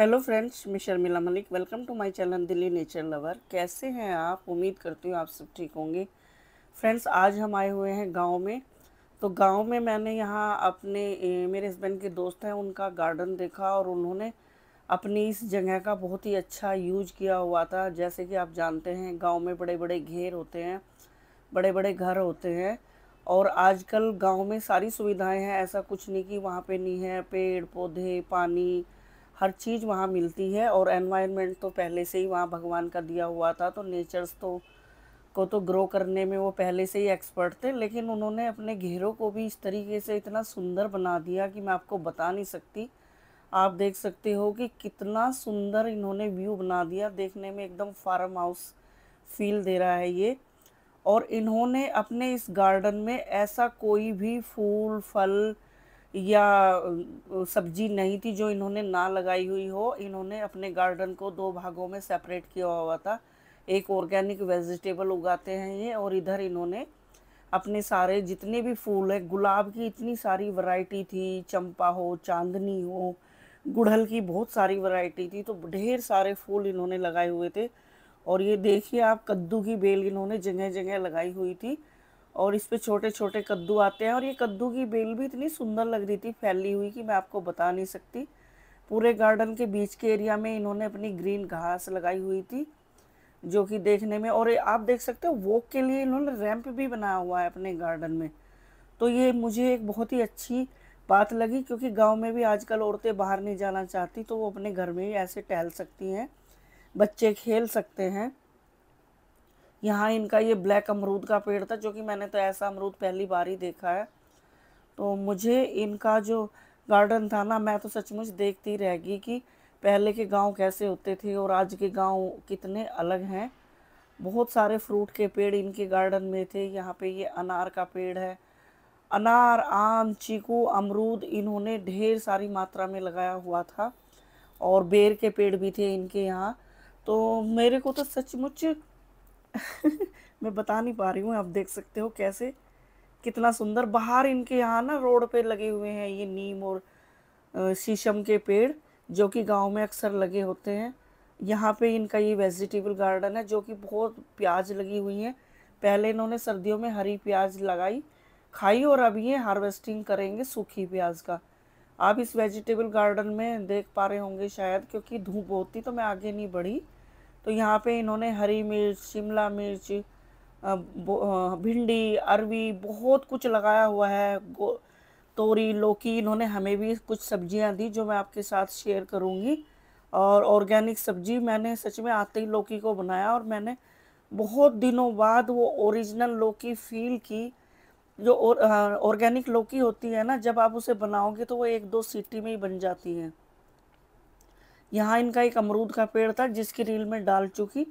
hello friends मैं Sharmila Malik welcome to my channel Delhi nature lover कैसे हैं आप उम्मीद करती हूँ आप सब ठीक होंगे फ्रेंड्स आज हम आए हुए हैं गांव में तो गांव में मैंने यहाँ अपने ए, मेरे हस्बैंड के दोस्त हैं उनका गार्डन देखा और उन्होंने अपनी इस जगह का बहुत ही अच्छा यूज किया हुआ था जैसे कि आप जानते हैं गाँव में बड़े बड़े घेर होते हैं बड़े बड़े घर होते हैं और आजकल गाँव में सारी सुविधाएँ हैं ऐसा कुछ नहीं कि वहाँ पर नहीं है पेड़ पौधे पानी हर चीज़ वहाँ मिलती है और एनवायरनमेंट तो पहले से ही वहाँ भगवान का दिया हुआ था तो नेचर्स तो को तो ग्रो करने में वो पहले से ही एक्सपर्ट थे लेकिन उन्होंने अपने घेरों को भी इस तरीके से इतना सुंदर बना दिया कि मैं आपको बता नहीं सकती आप देख सकते हो कि कितना सुंदर इन्होंने व्यू बना दिया देखने में एकदम फार्म हाउस फील दे रहा है ये और इन्होंने अपने इस गार्डन में ऐसा कोई भी फूल फल या सब्जी नहीं थी जो इन्होंने ना लगाई हुई हो इन्होंने अपने गार्डन को दो भागों में सेपरेट किया हुआ था एक ऑर्गेनिक वेजिटेबल उगाते हैं ये और इधर इन्होंने अपने सारे जितने भी फूल हैं गुलाब की इतनी सारी वैरायटी थी चंपा हो चांदनी हो गुड़हल की बहुत सारी वैरायटी थी तो ढेर सारे फूल इन्होंने लगाए हुए थे और ये देखिए आप कद्दू की बेल इन्होंने जगह जगह लगाई हुई थी और इस पर छोटे छोटे कद्दू आते हैं और ये कद्दू की बेल भी इतनी सुंदर लग रही थी फैली हुई कि मैं आपको बता नहीं सकती पूरे गार्डन के बीच के एरिया में इन्होंने अपनी ग्रीन घास लगाई हुई थी जो कि देखने में और आप देख सकते हो वॉक के लिए इन्होंने रैंप भी बनाया हुआ है अपने गार्डन में तो ये मुझे एक बहुत ही अच्छी बात लगी क्योंकि गांव में भी आजकल औरतें बाहर नहीं जाना चाहती तो वो अपने घर में ही ऐसे टहल सकती हैं बच्चे खेल सकते हैं यहाँ इनका ये ब्लैक अमरूद का पेड़ था जो कि मैंने तो ऐसा अमरूद पहली बार ही देखा है तो मुझे इनका जो गार्डन था ना मैं तो सचमुच देखती रह गई कि पहले के गांव कैसे होते थे और आज के गांव कितने अलग हैं बहुत सारे फ्रूट के पेड़ इनके गार्डन में थे यहाँ पे ये अनार का पेड़ है अनार आम चीकू अमरूद इन्होंने ढेर सारी मात्रा में लगाया हुआ था और बेर के पेड़ भी थे इनके यहाँ तो मेरे को तो सचमुच मैं बता नहीं पा रही हूँ आप देख सकते हो कैसे कितना सुंदर बाहर इनके यहाँ ना रोड पे लगे हुए हैं ये नीम और शीशम के पेड़ जो कि गांव में अक्सर लगे होते हैं यहाँ पे इनका ये वेजिटेबल गार्डन है जो कि बहुत प्याज लगी हुई है पहले इन्होंने सर्दियों में हरी प्याज लगाई खाई और अब ये हार्वेस्टिंग करेंगे सूखी प्याज का आप इस वेजिटेबल गार्डन में देख पा रहे होंगे शायद क्योंकि धूप होती तो मैं आगे नहीं बढ़ी तो यहाँ पे इन्होंने हरी मिर्च शिमला मिर्च भिंडी अरवी बहुत कुछ लगाया हुआ है तोरी लौकी इन्होंने हमें भी कुछ सब्जियाँ दी जो मैं आपके साथ शेयर करूँगी और ऑर्गेनिक सब्जी मैंने सच में आते ही लौकी को बनाया और मैंने बहुत दिनों बाद वो ओरिजिनल लौकी फील की जो ऑर्गेनिक लौकी होती है ना जब आप उसे बनाओगे तो वो एक दो सीटी में ही बन जाती है यहाँ इनका एक अमरूद का पेड़ था जिसकी रील में डाल चुकी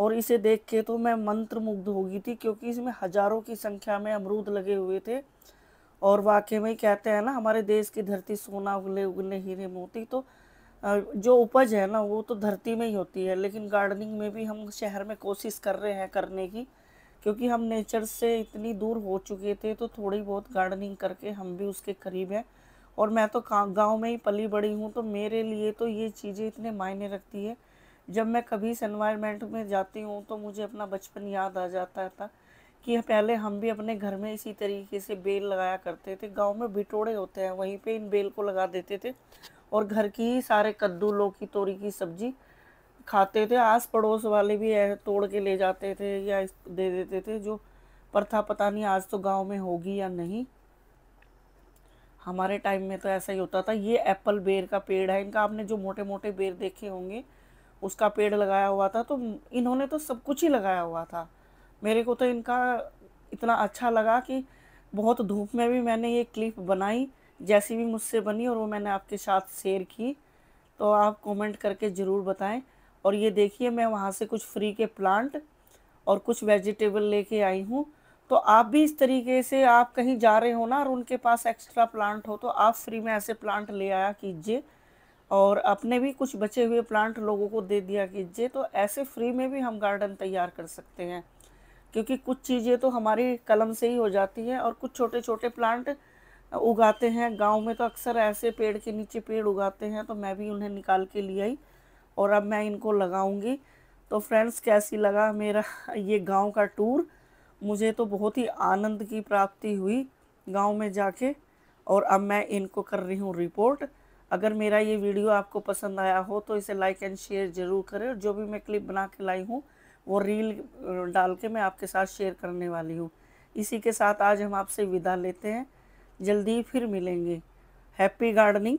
और इसे देख के तो मैं मंत्र मुग्ध हो गई थी क्योंकि इसमें हज़ारों की संख्या में अमरूद लगे हुए थे और वाकई में कहते हैं ना हमारे देश की धरती सोना उगले उगले हीरे मोती तो जो उपज है ना वो तो धरती में ही होती है लेकिन गार्डनिंग में भी हम शहर में कोशिश कर रहे हैं करने की क्योंकि हम नेचर से इतनी दूर हो चुके थे तो थोड़ी बहुत गार्डनिंग करके हम भी उसके करीब हैं और मैं तो गांव में ही पली बड़ी हूँ तो मेरे लिए तो ये चीज़ें इतने मायने रखती है जब मैं कभी इस एनवायरमेंट में जाती हूँ तो मुझे अपना बचपन याद आ जाता था कि हाँ, पहले हम भी अपने घर में इसी तरीके से बेल लगाया करते थे गांव में बिटोड़े होते हैं वहीं पे इन बेल को लगा देते थे और घर की ही सारे कद्दू लौकी तोरी की सब्जी खाते थे आस पड़ोस वाले भी तोड़ के ले जाते थे या दे देते थे जो प्रथा पता नहीं आज तो गांव में होगी या नहीं हमारे टाइम में तो ऐसा ही होता था ये एप्पल बेर का पेड़ है इनका आपने जो मोटे मोटे बेर देखे होंगे उसका पेड़ लगाया हुआ था तो इन्होंने तो सब कुछ ही लगाया हुआ था मेरे को तो इनका इतना अच्छा लगा कि बहुत धूप में भी मैंने ये क्लिप बनाई जैसी भी मुझसे बनी और वो मैंने आपके साथ शेयर की तो आप कमेंट करके ज़रूर बताएं और ये देखिए मैं वहाँ से कुछ फ्री के प्लांट और कुछ वेजिटेबल लेके आई हूँ तो आप भी इस तरीके से आप कहीं जा रहे हो ना और उनके पास एक्स्ट्रा प्लांट हो तो आप फ्री में ऐसे प्लांट ले आया कीजिए और अपने भी कुछ बचे हुए प्लांट लोगों को दे दिया कीजिए तो ऐसे फ्री में भी हम गार्डन तैयार कर सकते हैं क्योंकि कुछ चीज़ें तो हमारी कलम से ही हो जाती हैं और कुछ छोटे छोटे प्लांट उगाते हैं गांव में तो अक्सर ऐसे पेड़ के नीचे पेड़ उगाते हैं तो मैं भी उन्हें निकाल के लिए आई और अब मैं इनको लगाऊंगी तो फ्रेंड्स कैसी लगा मेरा ये गांव का टूर मुझे तो बहुत ही आनंद की प्राप्ति हुई गांव में जाके और अब मैं इनको कर रही हूँ रिपोर्ट अगर मेरा ये वीडियो आपको पसंद आया हो तो इसे लाइक एंड शेयर ज़रूर करें और जो भी मैं क्लिप बना के लाई हूँ वो रील डाल के मैं आपके साथ शेयर करने वाली हूँ इसी के साथ आज हम आपसे विदा लेते हैं जल्दी ही फिर मिलेंगे हैप्पी गार्डनिंग